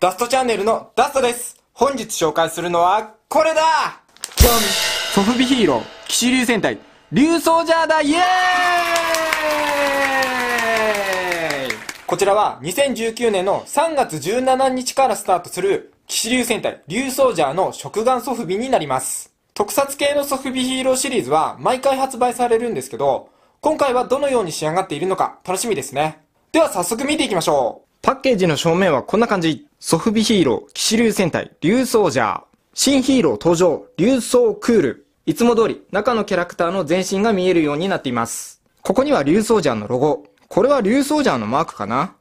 ダストチャンネルのダストです本日紹介するのは、これだじンソフビヒーロー、騎士流戦隊、竜ソージャーだイエーイこちらは2019年の3月17日からスタートする騎士流戦隊竜ソージャーの食玩ソフビになります。特撮系のソフビヒーローシリーズは毎回発売されるんですけど、今回はどのように仕上がっているのか楽しみですね。では早速見ていきましょう。パッケージの正面はこんな感じ。ソフビヒーロー、騎士流戦隊、竜奏ー。新ヒーロー登場、竜奏クール。いつも通り、中のキャラクターの全身が見えるようになっています。ここには竜奏ーのロゴ。これは竜奏ーのマークかな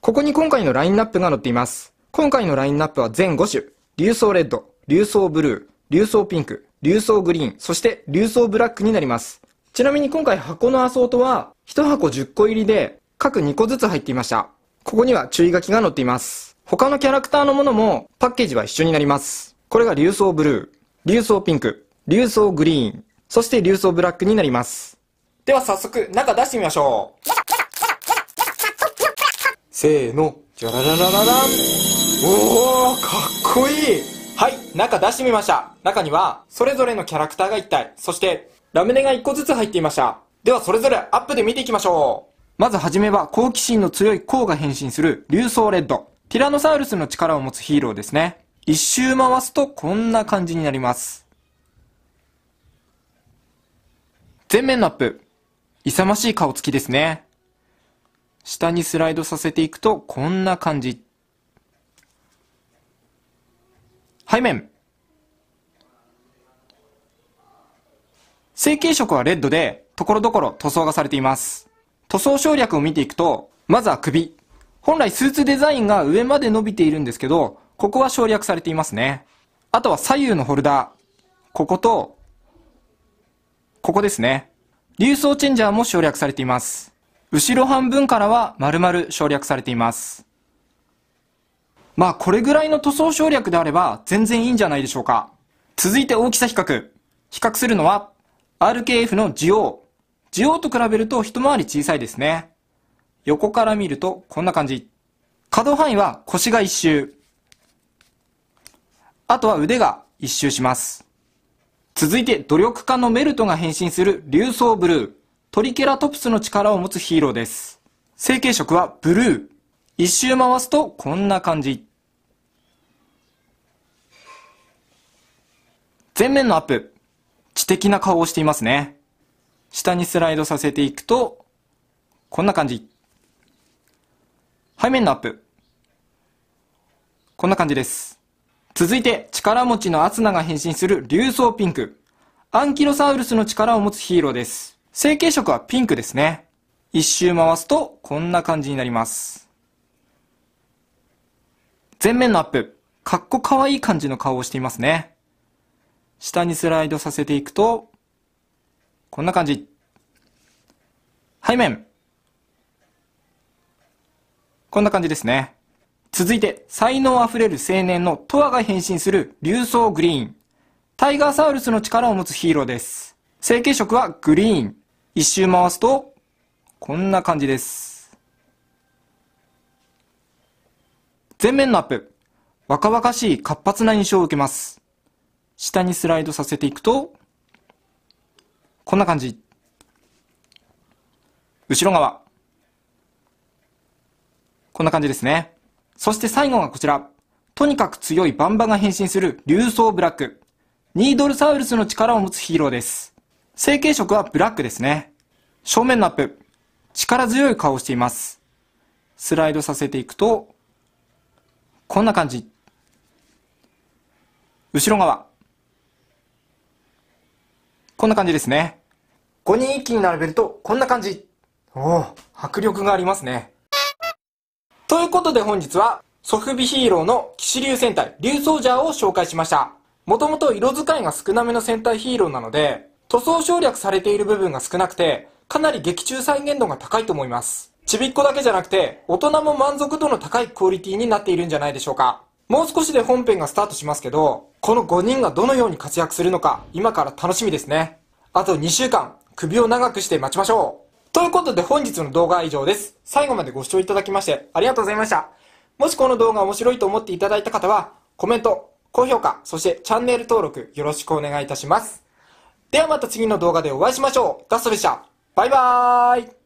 ここに今回のラインナップが載っています。今回のラインナップは全5種。竜奏レッド、竜奏ブルー、竜奏ピンク、竜奏グリーン、そして竜奏ブラックになります。ちなみに今回箱のアソートは1箱10個入りで各2個ずつ入っていました。ここには注意書きが載っています。他のキャラクターのものもパッケージは一緒になります。これが流層ブルー、流層ピンク、流層グリーン、そして流層ブラックになります。では早速中出してみましょう。せーの、じゃらららららん。おー、かっこいいはい、中出してみました。中には、それぞれのキャラクターが1体、そして、ラムネが1個ずつ入っていました。ではそれぞれアップで見ていきましょう。まずはじめは好奇心の強いコウが変身する流走レッド。ティラノサウルスの力を持つヒーローですね。一周回すとこんな感じになります。前面のアップ。勇ましい顔つきですね。下にスライドさせていくとこんな感じ。背面。成型色はレッドで、ところどころ塗装がされています。塗装省略を見ていくと、まずは首。本来スーツデザインが上まで伸びているんですけど、ここは省略されていますね。あとは左右のホルダー。ここと、ここですね。流装チェンジャーも省略されています。後ろ半分からは丸々省略されています。まあこれぐらいの塗装省略であれば全然いいんじゃないでしょうか。続いて大きさ比較。比較するのは RKF のジオ需要と比べると一回り小さいですね。横から見るとこんな感じ。可動範囲は腰が1周。あとは腕が1周します。続いて努力家のメルトが変身する流層ブルー。トリケラトプスの力を持つヒーローです。成形色はブルー。一周回すとこんな感じ。前面のアップ。知的な顔をしていますね。下にスライドさせていくと、こんな感じ。背面のアップ。こんな感じです。続いて、力持ちのアツナが変身する竜装ピンク。アンキロサウルスの力を持つヒーローです。成形色はピンクですね。一周回すと、こんな感じになります。前面のアップ。かっこかわいい感じの顔をしていますね。下にスライドさせていくと、こんな感じ。背面。こんな感じですね。続いて、才能あふれる青年のトアが変身する流層グリーン。タイガーサウルスの力を持つヒーローです。成形色はグリーン。一周回すと、こんな感じです。前面のアップ。若々しい活発な印象を受けます。下にスライドさせていくと、こんな感じ。後ろ側。こんな感じですね。そして最後がこちら。とにかく強いバンバが変身する流層ブラック。ニードルサウルスの力を持つヒーローです。成形色はブラックですね。正面のアップ。力強い顔をしています。スライドさせていくと、こんな感じ。後ろ側。こんな感じですね。5人一気に並べるとこんな感じ。おお、迫力がありますね。ということで本日は、ソフビヒーローの騎士流戦隊、竜ソージャーを紹介しました。もともと色使いが少なめの戦隊ヒーローなので、塗装省略されている部分が少なくて、かなり劇中再現度が高いと思います。ちびっこだけじゃなくて、大人も満足度の高いクオリティになっているんじゃないでしょうか。もう少しで本編がスタートしますけど、この5人がどのように活躍するのか、今から楽しみですね。あと2週間、首を長くして待ちましょうということで本日の動画は以上です。最後までご視聴いただきましてありがとうございました。もしこの動画面白いと思っていただいた方は、コメント、高評価、そしてチャンネル登録よろしくお願いいたします。ではまた次の動画でお会いしましょう。ガストでした。バイバーイ